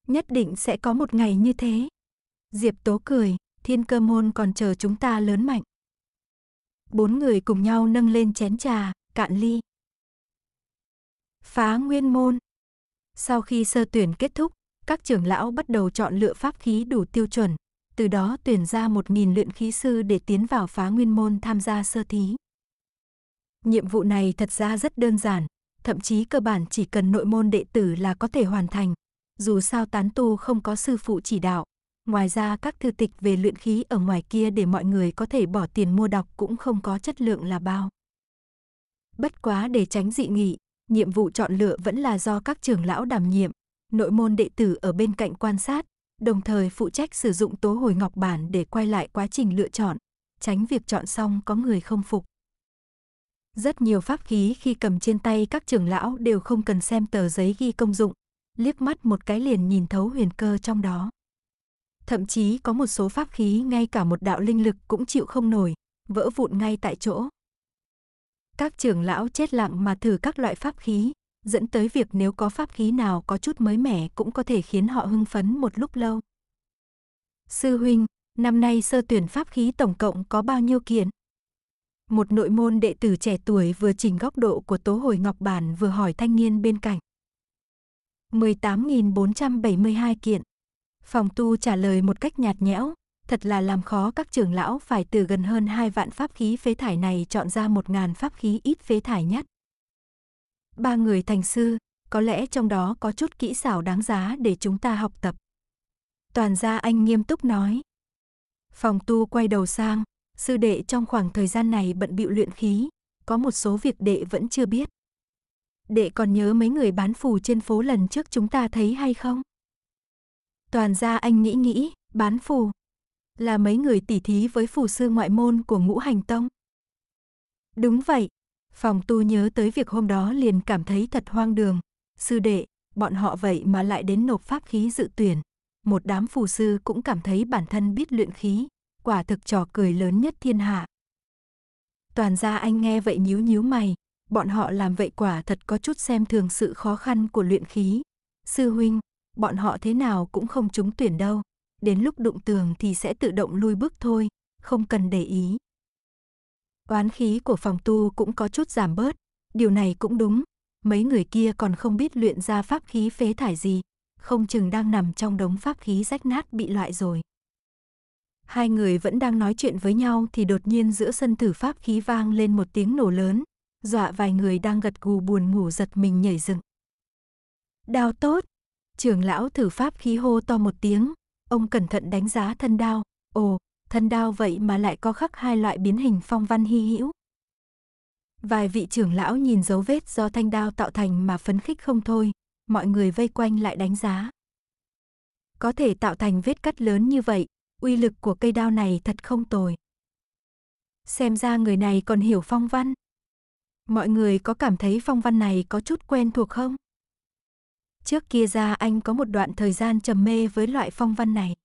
Nhất định sẽ có một ngày như thế. Diệp Tố cười, thiên cơ môn còn chờ chúng ta lớn mạnh bốn người cùng nhau nâng lên chén trà, cạn ly. Phá nguyên môn Sau khi sơ tuyển kết thúc, các trưởng lão bắt đầu chọn lựa pháp khí đủ tiêu chuẩn, từ đó tuyển ra một nghìn luyện khí sư để tiến vào phá nguyên môn tham gia sơ thí. Nhiệm vụ này thật ra rất đơn giản, thậm chí cơ bản chỉ cần nội môn đệ tử là có thể hoàn thành, dù sao tán tu không có sư phụ chỉ đạo, Ngoài ra các thư tịch về luyện khí ở ngoài kia để mọi người có thể bỏ tiền mua đọc cũng không có chất lượng là bao. Bất quá để tránh dị nghị, nhiệm vụ chọn lựa vẫn là do các trưởng lão đảm nhiệm, nội môn đệ tử ở bên cạnh quan sát, đồng thời phụ trách sử dụng tố hồi ngọc bản để quay lại quá trình lựa chọn, tránh việc chọn xong có người không phục. Rất nhiều pháp khí khi cầm trên tay các trưởng lão đều không cần xem tờ giấy ghi công dụng, liếc mắt một cái liền nhìn thấu huyền cơ trong đó thậm chí có một số pháp khí ngay cả một đạo linh lực cũng chịu không nổi, vỡ vụn ngay tại chỗ. Các trưởng lão chết lặng mà thử các loại pháp khí, dẫn tới việc nếu có pháp khí nào có chút mới mẻ cũng có thể khiến họ hưng phấn một lúc lâu. Sư huynh, năm nay sơ tuyển pháp khí tổng cộng có bao nhiêu kiện? Một nội môn đệ tử trẻ tuổi vừa chỉnh góc độ của Tố Hồi Ngọc Bản vừa hỏi thanh niên bên cạnh. 18.472 kiện. Phòng tu trả lời một cách nhạt nhẽo, thật là làm khó các trưởng lão phải từ gần hơn hai vạn pháp khí phế thải này chọn ra một ngàn pháp khí ít phế thải nhất. Ba người thành sư, có lẽ trong đó có chút kỹ xảo đáng giá để chúng ta học tập. Toàn gia anh nghiêm túc nói. Phòng tu quay đầu sang, sư đệ trong khoảng thời gian này bận bịu luyện khí, có một số việc đệ vẫn chưa biết. Đệ còn nhớ mấy người bán phù trên phố lần trước chúng ta thấy hay không? Toàn ra anh nghĩ nghĩ, bán phù. Là mấy người tỉ thí với phù sư ngoại môn của ngũ hành tông. Đúng vậy. Phòng tu nhớ tới việc hôm đó liền cảm thấy thật hoang đường. Sư đệ, bọn họ vậy mà lại đến nộp pháp khí dự tuyển. Một đám phù sư cũng cảm thấy bản thân biết luyện khí. Quả thực trò cười lớn nhất thiên hạ. Toàn ra anh nghe vậy nhíu nhíu mày. Bọn họ làm vậy quả thật có chút xem thường sự khó khăn của luyện khí. Sư huynh, bọn họ thế nào cũng không trúng tuyển đâu. Đến lúc đụng tường thì sẽ tự động lui bước thôi, không cần để ý. Oán khí của phòng tu cũng có chút giảm bớt, điều này cũng đúng. Mấy người kia còn không biết luyện ra pháp khí phế thải gì, không chừng đang nằm trong đống pháp khí rách nát bị loại rồi. Hai người vẫn đang nói chuyện với nhau thì đột nhiên giữa sân thử pháp khí vang lên một tiếng nổ lớn, dọa vài người đang gật gù buồn ngủ giật mình nhảy dựng. Đào tốt, trường lão thử pháp khí hô to một tiếng, ông cẩn thận đánh giá thân đao, ồ, thân đao vậy mà lại có khắc hai loại biến hình phong văn hy hữu. Vài vị trưởng lão nhìn dấu vết do thanh đao tạo thành mà phấn khích không thôi, mọi người vây quanh lại đánh giá. Có thể tạo thành vết cắt lớn như vậy, uy lực của cây đao này thật không tồi. Xem ra người này còn hiểu phong văn. Mọi người có cảm thấy phong văn này có chút quen thuộc không? Trước kia ra anh có một đoạn thời gian trầm mê với loại phong văn này.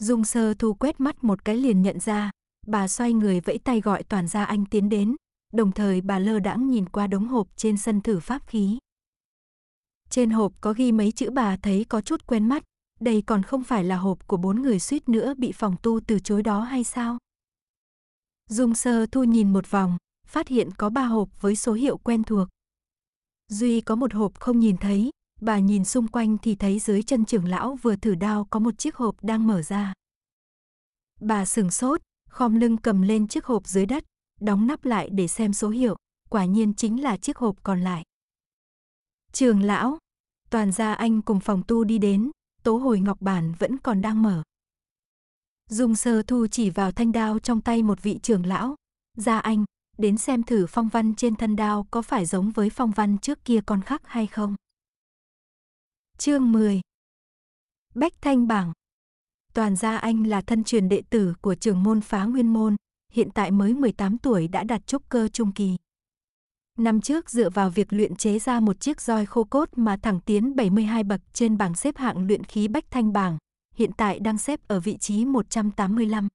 Dung sơ thu quét mắt một cái liền nhận ra, bà xoay người vẫy tay gọi toàn gia anh tiến đến, đồng thời bà lơ đãng nhìn qua đống hộp trên sân thử pháp khí. Trên hộp có ghi mấy chữ bà thấy có chút quen mắt, đây còn không phải là hộp của bốn người suýt nữa bị phòng tu từ chối đó hay sao? Dung sơ thu nhìn một vòng, phát hiện có ba hộp với số hiệu quen thuộc. Duy có một hộp không nhìn thấy, bà nhìn xung quanh thì thấy dưới chân trưởng lão vừa thử đao có một chiếc hộp đang mở ra. Bà sừng sốt, khom lưng cầm lên chiếc hộp dưới đất, đóng nắp lại để xem số hiệu, quả nhiên chính là chiếc hộp còn lại. Trường lão, toàn gia anh cùng phòng tu đi đến, tố hồi ngọc bản vẫn còn đang mở. Dung sơ thu chỉ vào thanh đao trong tay một vị trưởng lão, gia anh, đến xem thử phong văn trên thân đao có phải giống với phong văn trước kia con khắc hay không. Chương 10 Bách Thanh Bảng Toàn gia anh là thân truyền đệ tử của trường môn phá nguyên môn, hiện tại mới 18 tuổi đã đạt trúc cơ trung kỳ. Năm trước dựa vào việc luyện chế ra một chiếc roi khô cốt mà thẳng tiến 72 bậc trên bảng xếp hạng luyện khí Bách Thanh Bảng, hiện tại đang xếp ở vị trí 185.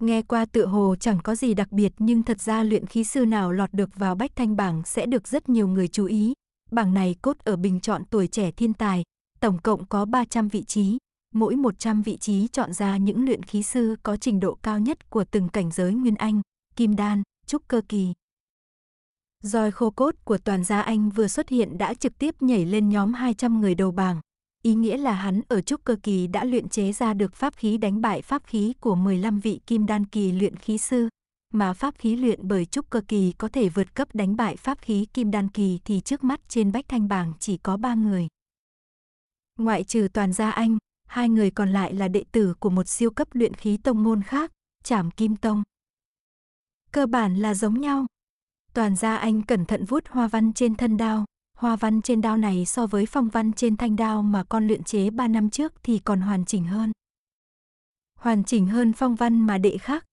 Nghe qua tựa hồ chẳng có gì đặc biệt nhưng thật ra luyện khí sư nào lọt được vào Bách Thanh Bảng sẽ được rất nhiều người chú ý, Bảng này cốt ở bình chọn tuổi trẻ thiên tài, tổng cộng có 300 vị trí, mỗi 100 vị trí chọn ra những luyện khí sư có trình độ cao nhất của từng cảnh giới Nguyên Anh, Kim Đan, Trúc Cơ Kỳ. Roi khô cốt của toàn gia Anh vừa xuất hiện đã trực tiếp nhảy lên nhóm 200 người đầu bảng. Ý nghĩa là hắn ở Trúc Cơ Kỳ đã luyện chế ra được pháp khí đánh bại pháp khí của 15 vị Kim Đan Kỳ luyện khí sư, mà pháp khí luyện bởi trúc cơ kỳ có thể vượt cấp đánh bại pháp khí kim đan kỳ thì trước mắt trên bách thanh bảng chỉ có ba người. Ngoại trừ toàn gia anh, hai người còn lại là đệ tử của một siêu cấp luyện khí tông môn khác, Trảm Kim Tông. Cơ bản là giống nhau. Toàn gia anh cẩn thận vuốt hoa văn trên thân đao, hoa văn trên đao này so với phong văn trên thanh đao mà con luyện chế 3 năm trước thì còn hoàn chỉnh hơn. Hoàn chỉnh hơn phong văn mà đệ khác,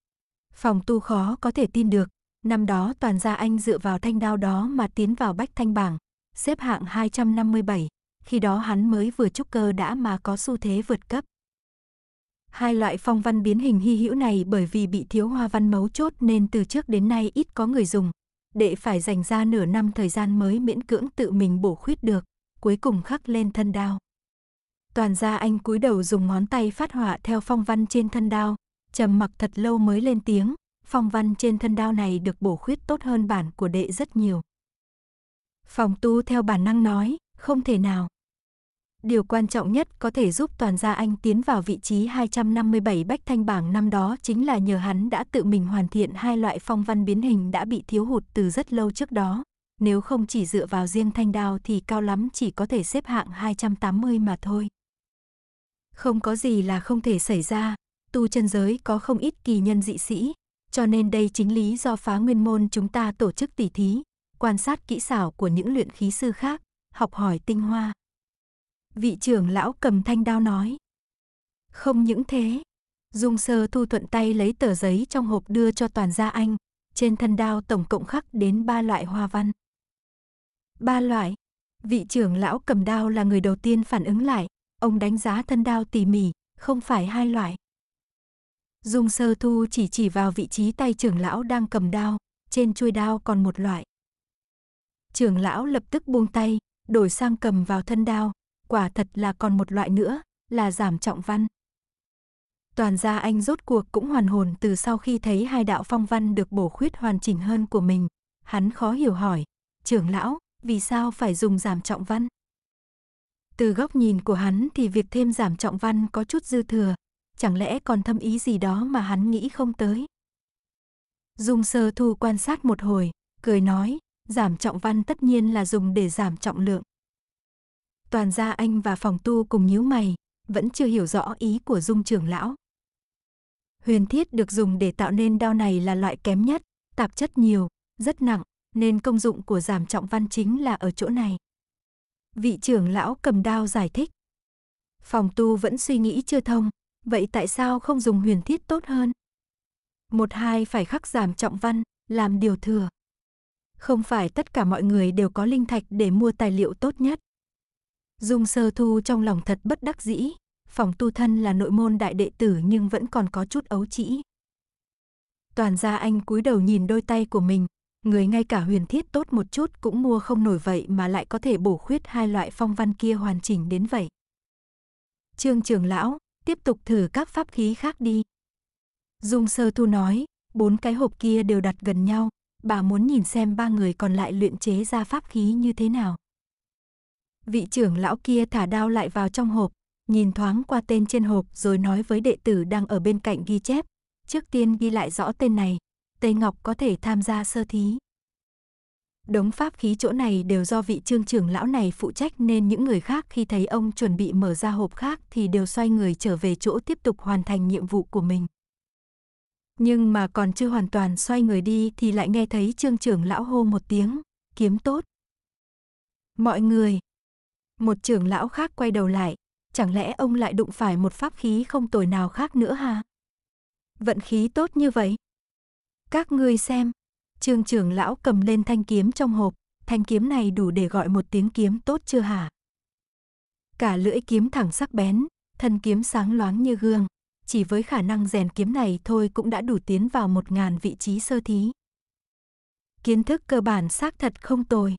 Phòng tu khó có thể tin được, năm đó toàn gia anh dựa vào thanh đao đó mà tiến vào bách thanh bảng, xếp hạng 257, khi đó hắn mới vừa trúc cơ đã mà có xu thế vượt cấp. Hai loại phong văn biến hình hy hữu này bởi vì bị thiếu hoa văn mấu chốt nên từ trước đến nay ít có người dùng. Đệ phải dành ra nửa năm thời gian mới miễn cưỡng tự mình bổ khuyết được, cuối cùng khắc lên thân đao. Toàn gia anh cúi đầu dùng ngón tay phát họa theo phong văn trên thân đao, trầm mặc thật lâu mới lên tiếng, phong văn trên thân đao này được bổ khuyết tốt hơn bản của đệ rất nhiều. Phòng tu theo bản năng nói, không thể nào. Điều quan trọng nhất có thể giúp toàn gia anh tiến vào vị trí 257 bách thanh bảng năm đó chính là nhờ hắn đã tự mình hoàn thiện hai loại phong văn biến hình đã bị thiếu hụt từ rất lâu trước đó. Nếu không chỉ dựa vào riêng thanh đao thì cao lắm chỉ có thể xếp hạng 280 mà thôi. Không có gì là không thể xảy ra, tu chân giới có không ít kỳ nhân dị sĩ, cho nên đây chính lý do phá nguyên môn chúng ta tổ chức tỉ thí, quan sát kỹ xảo của những luyện khí sư khác, học hỏi tinh hoa. Vị trưởng lão cầm thanh đao nói. Không những thế, Dung Sơ Thu thuận tay lấy tờ giấy trong hộp đưa cho toàn gia anh, trên thân đao tổng cộng khắc đến ba loại hoa văn. Ba loại. Vị trưởng lão cầm đao là người đầu tiên phản ứng lại, ông đánh giá thân đao tỉ mỉ, không phải hai loại. Dung sơ thu chỉ chỉ vào vị trí tay trưởng lão đang cầm đao, trên chuôi đao còn một loại. Trưởng lão lập tức buông tay, đổi sang cầm vào thân đao, quả thật là còn một loại nữa, là giảm trọng văn. Toàn gia anh rốt cuộc cũng hoàn hồn từ sau khi thấy hai đạo phong văn được bổ khuyết hoàn chỉnh hơn của mình. Hắn khó hiểu hỏi, trưởng lão, vì sao phải dùng giảm trọng văn? Từ góc nhìn của hắn thì việc thêm giảm trọng văn có chút dư thừa, chẳng lẽ còn thâm ý gì đó mà hắn nghĩ không tới. Dung sơ thu quan sát một hồi, cười nói, giảm trọng văn tất nhiên là dùng để giảm trọng lượng. Toàn gia anh và phòng tu cùng nhíu mày, vẫn chưa hiểu rõ ý của dung trưởng lão. Huyền thiết được dùng để tạo nên đao này là loại kém nhất, tạp chất nhiều, rất nặng, nên công dụng của giảm trọng văn chính là ở chỗ này. Vị trưởng lão cầm đao giải thích. Phòng tu vẫn suy nghĩ chưa thông, vậy tại sao không dùng huyền thiết tốt hơn? Một hai phải khắc giảm trọng văn, làm điều thừa. Không phải tất cả mọi người đều có linh thạch để mua tài liệu tốt nhất. Dung sơ thu trong lòng thật bất đắc dĩ, phòng tu thân là nội môn đại đệ tử nhưng vẫn còn có chút ấu trĩ. Toàn gia anh cúi đầu nhìn đôi tay của mình, người ngay cả huyền thiết tốt một chút cũng mua không nổi vậy mà lại có thể bổ khuyết hai loại phong văn kia hoàn chỉnh đến vậy. Trương trường lão, tiếp tục thử các pháp khí khác đi. Dung Sơ Thu nói, bốn cái hộp kia đều đặt gần nhau, bà muốn nhìn xem ba người còn lại luyện chế ra pháp khí như thế nào. Vị trưởng lão kia thả đao lại vào trong hộp, nhìn thoáng qua tên trên hộp rồi nói với đệ tử đang ở bên cạnh ghi chép. Trước tiên ghi lại rõ tên này, Tây Ngọc có thể tham gia sơ thí. Đống pháp khí chỗ này đều do vị trương trưởng lão này phụ trách nên những người khác khi thấy ông chuẩn bị mở ra hộp khác thì đều xoay người trở về chỗ tiếp tục hoàn thành nhiệm vụ của mình. Nhưng mà còn chưa hoàn toàn xoay người đi thì lại nghe thấy trương trưởng lão hô một tiếng, kiếm tốt. Mọi người! Một trưởng lão khác quay đầu lại, chẳng lẽ ông lại đụng phải một pháp khí không tồi nào khác nữa ha Vận khí tốt như vậy? Các ngươi xem! Trương trưởng lão cầm lên thanh kiếm trong hộp, thanh kiếm này đủ để gọi một tiếng kiếm tốt chưa hả? Cả lưỡi kiếm thẳng sắc bén, thân kiếm sáng loáng như gương, chỉ với khả năng rèn kiếm này thôi cũng đã đủ tiến vào một ngàn vị trí sơ thí. Kiến thức cơ bản xác thật không tồi.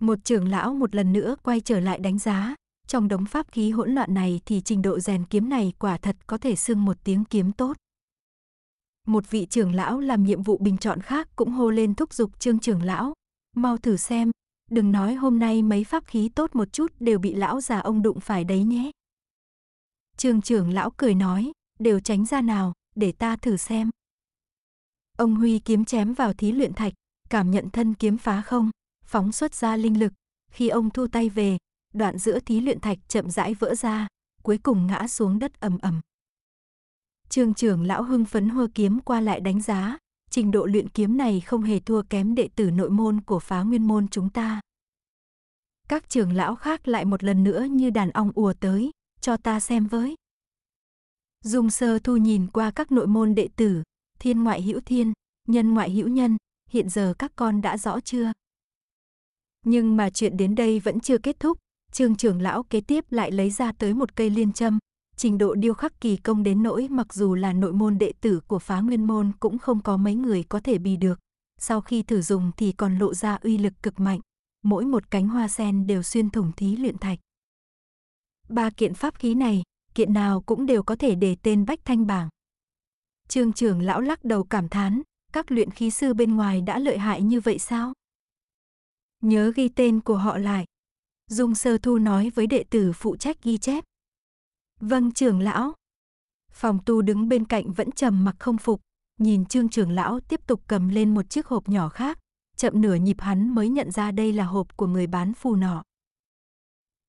Một trưởng lão một lần nữa quay trở lại đánh giá, trong đống pháp khí hỗn loạn này thì trình độ rèn kiếm này quả thật có thể xưng một tiếng kiếm tốt. Một vị trưởng lão làm nhiệm vụ bình chọn khác cũng hô lên thúc giục trương trưởng lão. Mau thử xem, đừng nói hôm nay mấy pháp khí tốt một chút đều bị lão già ông đụng phải đấy nhé. Trương trưởng lão cười nói, đều tránh ra nào, để ta thử xem. Ông Huy kiếm chém vào thí luyện thạch, cảm nhận thân kiếm phá không, phóng xuất ra linh lực. Khi ông thu tay về, đoạn giữa thí luyện thạch chậm rãi vỡ ra, cuối cùng ngã xuống đất ầm ầm. Trương trưởng lão hưng phấn hơ kiếm qua lại đánh giá, trình độ luyện kiếm này không hề thua kém đệ tử nội môn của phá nguyên môn chúng ta. Các trưởng lão khác lại một lần nữa như đàn ong ùa tới, cho ta xem với. Dung sơ thu nhìn qua các nội môn đệ tử, thiên ngoại hữu thiên, nhân ngoại hữu nhân, hiện giờ các con đã rõ chưa? Nhưng mà chuyện đến đây vẫn chưa kết thúc, trương trưởng lão kế tiếp lại lấy ra tới một cây liên châm, trình độ điêu khắc kỳ công đến nỗi mặc dù là nội môn đệ tử của phá nguyên môn cũng không có mấy người có thể bì được. Sau khi thử dùng thì còn lộ ra uy lực cực mạnh, mỗi một cánh hoa sen đều xuyên thủng thí luyện thạch. Ba kiện pháp khí này, kiện nào cũng đều có thể để tên bách thanh bảng. Trương trưởng lão lắc đầu cảm thán, các luyện khí sư bên ngoài đã lợi hại như vậy sao? Nhớ ghi tên của họ lại. Dung Sơ Thu nói với đệ tử phụ trách ghi chép. Vâng trưởng lão. Phòng tu đứng bên cạnh vẫn trầm mặc không phục, nhìn trương trưởng lão tiếp tục cầm lên một chiếc hộp nhỏ khác, chậm nửa nhịp hắn mới nhận ra đây là hộp của người bán phù nọ.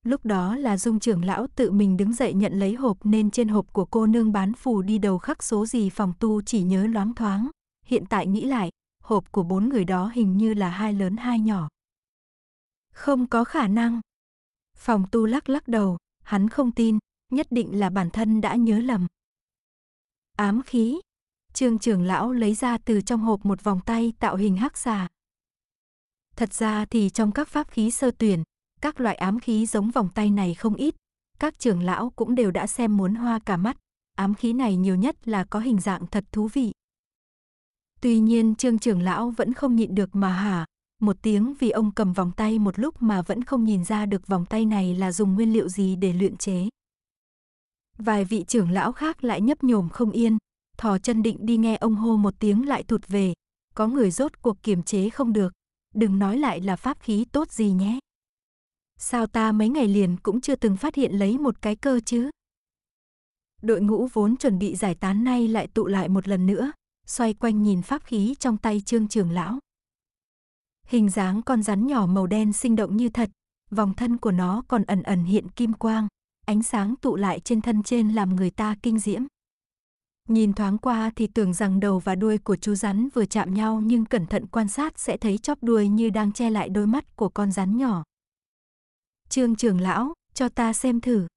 Lúc đó là dung trưởng lão tự mình đứng dậy nhận lấy hộp nên trên hộp của cô nương bán phù đi đầu khắc số gì phòng tu chỉ nhớ loáng thoáng. Hiện tại nghĩ lại, hộp của bốn người đó hình như là hai lớn hai nhỏ. Không có khả năng. Phòng tu lắc lắc đầu, hắn không tin, nhất định là bản thân đã nhớ lầm. Ám khí. Trương trưởng lão lấy ra từ trong hộp một vòng tay tạo hình hắc xà. Thật ra thì trong các pháp khí sơ tuyển, các loại ám khí giống vòng tay này không ít, các trưởng lão cũng đều đã xem muốn hoa cả mắt, ám khí này nhiều nhất là có hình dạng thật thú vị. Tuy nhiên trương trưởng lão vẫn không nhịn được mà hả, một tiếng vì ông cầm vòng tay một lúc mà vẫn không nhìn ra được vòng tay này là dùng nguyên liệu gì để luyện chế. Vài vị trưởng lão khác lại nhấp nhổm không yên, thò chân định đi nghe ông hô một tiếng lại thụt về, có người rốt cuộc kiềm chế không được, đừng nói lại là pháp khí tốt gì nhé. Sao ta mấy ngày liền cũng chưa từng phát hiện lấy một cái cơ chứ? Đội ngũ vốn chuẩn bị giải tán nay lại tụ lại một lần nữa, xoay quanh nhìn pháp khí trong tay trương trưởng lão. Hình dáng con rắn nhỏ màu đen sinh động như thật, vòng thân của nó còn ẩn ẩn hiện kim quang, ánh sáng tụ lại trên thân trên làm người ta kinh diễm. Nhìn thoáng qua thì tưởng rằng đầu và đuôi của chú rắn vừa chạm nhau nhưng cẩn thận quan sát sẽ thấy chóp đuôi như đang che lại đôi mắt của con rắn nhỏ. Trương trường lão, cho ta xem thử.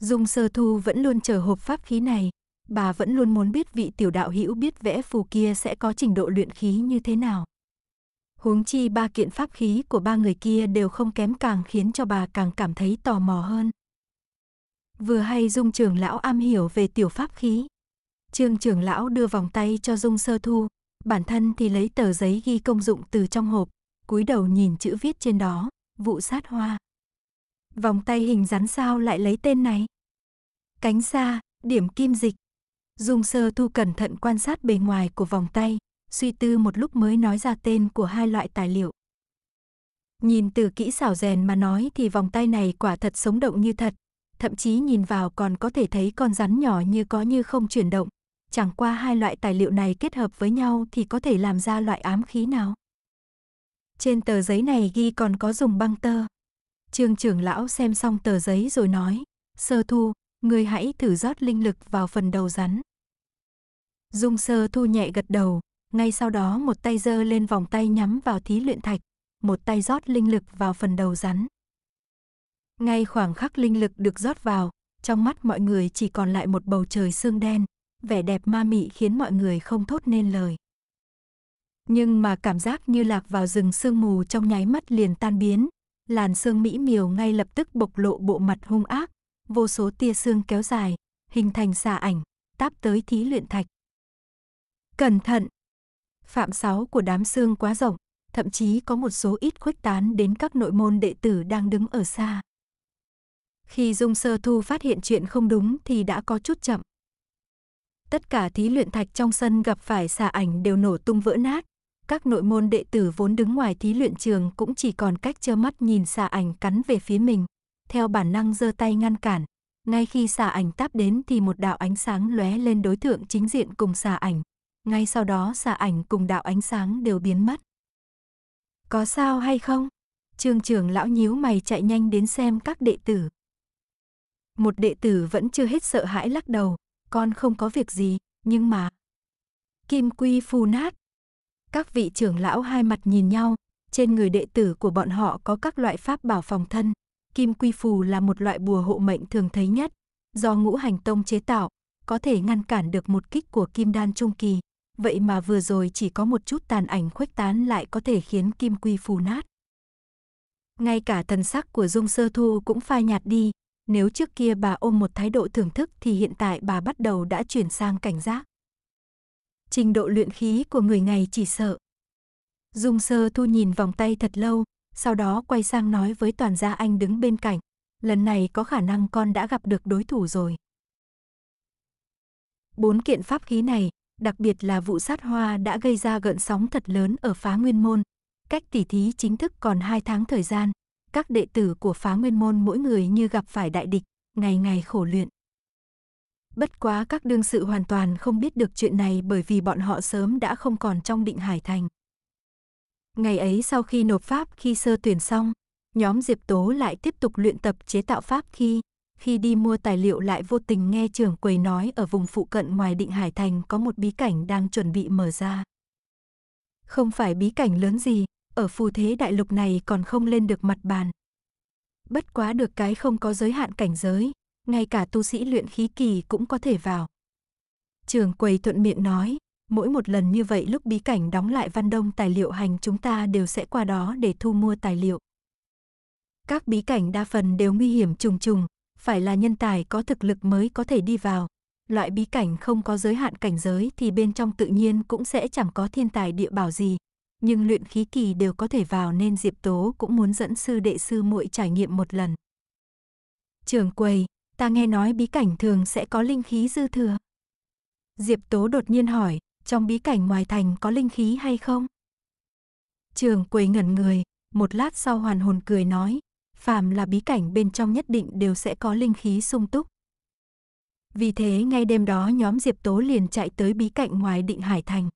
Dung sơ thu vẫn luôn chờ hộp pháp khí này, bà vẫn luôn muốn biết vị tiểu đạo hữu biết vẽ phù kia sẽ có trình độ luyện khí như thế nào. Huống chi ba kiện pháp khí của ba người kia đều không kém càng khiến cho bà càng cảm thấy tò mò hơn. Vừa hay Dung trưởng lão am hiểu về tiểu pháp khí. Trương trưởng lão đưa vòng tay cho Dung Sơ Thu, bản thân thì lấy tờ giấy ghi công dụng từ trong hộp, cúi đầu nhìn chữ viết trên đó, vụ sát hoa. Vòng tay hình rắn sao lại lấy tên này? Cánh xa, điểm kim dịch. Dung Sơ Thu cẩn thận quan sát bề ngoài của vòng tay, suy tư một lúc mới nói ra tên của hai loại tài liệu. Nhìn từ kỹ xảo rèn mà nói thì vòng tay này quả thật sống động như thật, thậm chí nhìn vào còn có thể thấy con rắn nhỏ như có như không chuyển động. Chẳng qua hai loại tài liệu này kết hợp với nhau thì có thể làm ra loại ám khí nào. Trên tờ giấy này ghi còn có dùng băng tơ. Trương trưởng lão xem xong tờ giấy rồi nói, sơ thu, người hãy thử rót linh lực vào phần đầu rắn. Dung sơ thu nhẹ gật đầu, ngay sau đó một tay giơ lên vòng tay nhắm vào thí luyện thạch, một tay rót linh lực vào phần đầu rắn. Ngay khoảng khắc linh lực được rót vào, trong mắt mọi người chỉ còn lại một bầu trời sương đen, vẻ đẹp ma mị khiến mọi người không thốt nên lời. Nhưng mà cảm giác như lạc vào rừng sương mù trong nháy mắt liền tan biến, làn sương mỹ miều ngay lập tức bộc lộ bộ mặt hung ác, vô số tia sương kéo dài, hình thành xà ảnh, táp tới thí luyện thạch. Cẩn thận! Phạm sáu của đám sương quá rộng, thậm chí có một số ít khuếch tán đến các nội môn đệ tử đang đứng ở xa. Khi Dung Sơ Thu phát hiện chuyện không đúng thì đã có chút chậm. Tất cả thí luyện thạch trong sân gặp phải xà ảnh đều nổ tung vỡ nát. Các nội môn đệ tử vốn đứng ngoài thí luyện trường cũng chỉ còn cách trơ mắt nhìn xà ảnh cắn về phía mình. Theo bản năng giơ tay ngăn cản. Ngay khi xà ảnh táp đến thì một đạo ánh sáng lóe lên đối tượng chính diện cùng xà ảnh. Ngay sau đó xà ảnh cùng đạo ánh sáng đều biến mất. Có sao hay không? Trương trưởng lão nhíu mày chạy nhanh đến xem các đệ tử. Một đệ tử vẫn chưa hết sợ hãi lắc đầu, con không có việc gì, nhưng mà... Kim quy phù nát. Các vị trưởng lão hai mặt nhìn nhau, trên người đệ tử của bọn họ có các loại pháp bảo phòng thân. Kim quy phù là một loại bùa hộ mệnh thường thấy nhất, do ngũ hành tông chế tạo, có thể ngăn cản được một kích của kim đan trung kỳ. Vậy mà vừa rồi chỉ có một chút tàn ảnh khuếch tán lại có thể khiến kim quy phù nát. Ngay cả thần sắc của Dung Sơ Thu cũng phai nhạt đi, nếu trước kia bà ôm một thái độ thưởng thức thì hiện tại bà bắt đầu đã chuyển sang cảnh giác. Trình độ luyện khí của người này chỉ sợ. Dung sơ thu nhìn vòng tay thật lâu, sau đó quay sang nói với toàn gia anh đứng bên cạnh. Lần này có khả năng con đã gặp được đối thủ rồi. Bốn kiện pháp khí này, đặc biệt là vụ sát hoa đã gây ra gợn sóng thật lớn ở phá nguyên môn. Cách tỉ thí chính thức còn hai tháng thời gian, các đệ tử của phá nguyên môn mỗi người như gặp phải đại địch, ngày ngày khổ luyện. Bất quá các đương sự hoàn toàn không biết được chuyện này bởi vì bọn họ sớm đã không còn trong định hải thành. Ngày ấy sau khi nộp pháp khi sơ tuyển xong, nhóm Diệp Tố lại tiếp tục luyện tập chế tạo pháp khi, khi đi mua tài liệu lại vô tình nghe trưởng quầy nói ở vùng phụ cận ngoài định hải thành có một bí cảnh đang chuẩn bị mở ra. Không phải bí cảnh lớn gì, ở phù thế đại lục này còn không lên được mặt bàn. Bất quá được cái không có giới hạn cảnh giới, ngay cả tu sĩ luyện khí kỳ cũng có thể vào. Trường quầy thuận miệng nói, mỗi một lần như vậy lúc bí cảnh đóng lại văn đông tài liệu hành chúng ta đều sẽ qua đó để thu mua tài liệu. Các bí cảnh đa phần đều nguy hiểm trùng trùng, phải là nhân tài có thực lực mới có thể đi vào. Loại bí cảnh không có giới hạn cảnh giới thì bên trong tự nhiên cũng sẽ chẳng có thiên tài địa bảo gì, nhưng luyện khí kỳ đều có thể vào nên Diệp Tố cũng muốn dẫn sư đệ sư muội trải nghiệm một lần. Trường quầy, ta nghe nói bí cảnh thường sẽ có linh khí dư thừa. Diệp Tố đột nhiên hỏi, trong bí cảnh ngoài thành có linh khí hay không? Trường quầy ngẩn người, một lát sau hoàn hồn cười nói, phàm là bí cảnh bên trong nhất định đều sẽ có linh khí sung túc. Vì thế ngay đêm đó nhóm Diệp Tố liền chạy tới bí cảnh ngoài định Hải Thành.